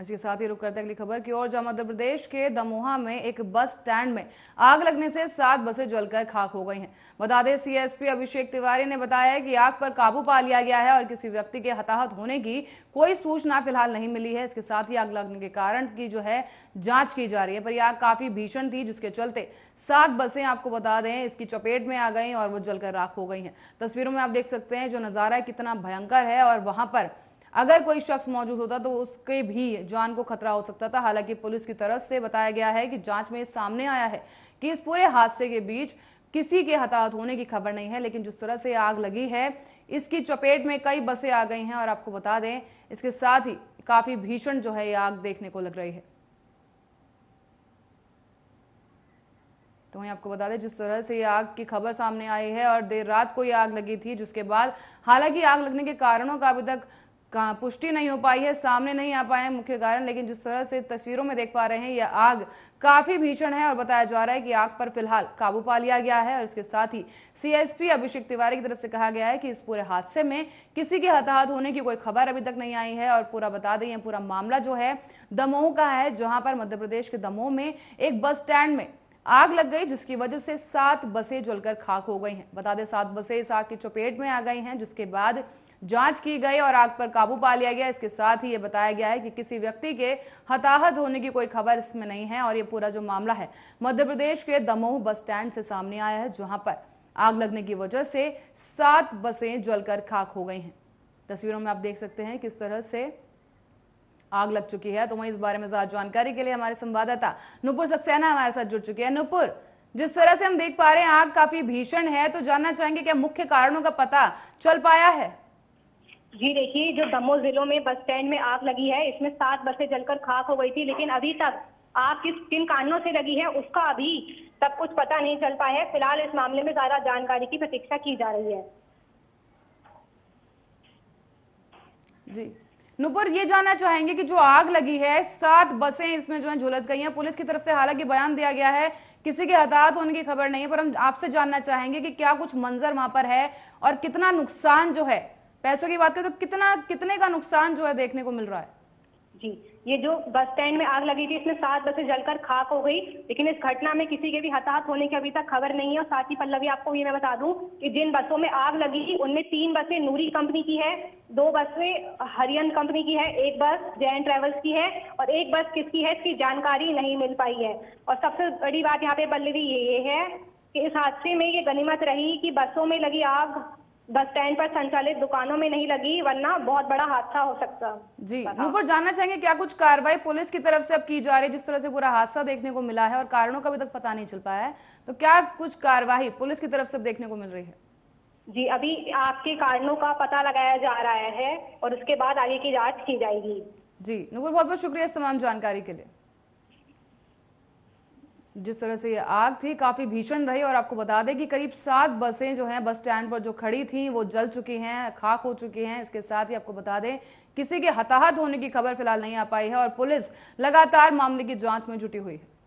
इसके साथ ही रुक करते अगली खबर की ओर जहां मध्य प्रदेश के दमोहा में एक बस स्टैंड में आग लगने से सात बसें जलकर खाक हो गई हैं बता दें सीएसपी अभिषेक तिवारी ने बताया कि आग पर काबू पा लिया गया है और किसी व्यक्ति के हताहत होने की कोई सूचना फिलहाल नहीं मिली है इसके साथ ही आग लगने के कारण की जो है जांच की जा रही है पर आग काफी भीषण थी जिसके चलते सात बसें आपको बता दें इसकी चपेट में आ गई और वो जलकर राख हो गई है तस्वीरों में आप देख सकते हैं जो नज़ारा कितना भयंकर है और वहां पर अगर कोई शख्स मौजूद होता तो उसके भी जान को खतरा हो सकता था हालांकि पुलिस की तरफ से बताया गया है कि जांच में सामने आया है कि इस पूरे हादसे के बीच किसी के हताहत होने की खबर नहीं है लेकिन जिस तरह से आग लगी है इसकी चपेट में कई बसें आ गई हैं और आपको बता दें इसके साथ ही काफी भीषण जो है ये आग देखने को लग रही है तो वहीं आपको बता दें जिस तरह से ये आग की खबर सामने आई है और देर रात को ये आग लगी थी जिसके बाद हालांकि आग लगने के कारणों का अभी तक पुष्टि नहीं हो पाई है सामने नहीं आ पाए मुख्य कारण लेकिन जिस तरह से तस्वीरों में देख पा रहे हैं यह आग काफी भीषण है और बताया जा रहा है कि आग पर फिलहाल काबू पा लिया गया है और इसके साथ ही सीएसपी अभिषेक तिवारी की तरफ से कहा गया है कि इस पूरे हादसे में किसी के हताहत होने की कोई खबर अभी तक नहीं आई है और पूरा बता दें यह पूरा मामला जो है दमोह का है जहां पर मध्य प्रदेश के दमोह में एक बस स्टैंड में आग लग गई जिसकी वजह से सात बसें जलकर खाक हो गई हैं बता दें सात बसें इस आग की चपेट में आ गई हैं जिसके बाद जांच की गई और आग पर काबू पा लिया गया इसके साथ ही ये बताया गया है कि किसी व्यक्ति के हताहत होने की कोई खबर इसमें नहीं है और ये पूरा जो मामला है मध्य प्रदेश के दमोह बस स्टैंड से सामने आया है जहां पर आग लगने की वजह से सात बसें जलकर खाक हो गई हैं तस्वीरों में आप देख सकते हैं किस तरह से आग लग चुकी है तो वहीं इस बारे में ज्यादा जानकारी के लिए हमारे संवाददाता नुपुर सक्सेना हमारे साथ जुड़ चुके हैं नुपुर जिस तरह से हम देख पा रहे हैं आग काफी भीषण है तो जानना चाहेंगे क्या मुख्य कारणों का पता चल पाया है जी देखिए जो दमोह जिलों में बस स्टैंड में आग लगी है इसमें सात बसें जलकर खाक हो गई थी लेकिन अभी तक आग किस किन कारणों से लगी है उसका अभी सब कुछ पता नहीं चल पाया है फिलहाल इस मामले में ज्यादा जानकारी की प्रतीक्षा की जा रही है जी नुपुर ये जानना चाहेंगे कि जो आग लगी है सात बसें इसमें जो है झुलस गई हैं पुलिस की तरफ से हालांकि बयान दिया गया है किसी के हताहत होने की खबर नहीं है पर हम आपसे जानना चाहेंगे कि क्या कुछ मंजर वहां पर है और कितना नुकसान जो है पैसों की बात करें तो कितना कितने का नुकसान जो है देखने को मिल रहा है जी ये जो बस स्टैंड में आग लगी थी इसमें सात बसें जलकर खाक हो गई लेकिन इस घटना में किसी के भी हताहत होने की अभी तक खबर नहीं है और साथ ही पल्लवी आपको ये मैं बता दूं कि जिन बसों में आग लगी उनमें तीन बसें नूरी कंपनी की है दो बसें हरियन कंपनी की है एक बस जैन ट्रेवल्स की है और एक बस किसकी है इसकी जानकारी नहीं मिल पाई है और सबसे बड़ी बात यहाँ पे पल्लवी ये है कि इस हादसे में ये गनीमत रही कि बसों में लगी आग बस स्टैंड पर संचालित दुकानों में नहीं लगी वरना बहुत बड़ा हादसा हो सकता जी ऊपर जानना चाहेंगे क्या कुछ कार्रवाई पुलिस की तरफ से अब की जा रही है जिस तरह से पूरा हादसा देखने को मिला है और कारणों का अभी तक पता नहीं चल पाया है तो क्या कुछ कार्रवाई पुलिस की तरफ से अब देखने को मिल रही है जी अभी आपके कारणों का पता लगाया जा रहा है और उसके बाद आगे की जाँच की जाएगी जी नूपुर बहुत बहुत शुक्रिया इस तमाम जानकारी के लिए जिस तरह से ये आग थी काफ़ी भीषण रही और आपको बता दें कि करीब सात बसें जो हैं बस स्टैंड पर जो खड़ी थी वो जल चुकी हैं खाक हो चुकी हैं इसके साथ ही आपको बता दें किसी के हताहत होने की खबर फिलहाल नहीं आ पाई है और पुलिस लगातार मामले की जांच में जुटी हुई है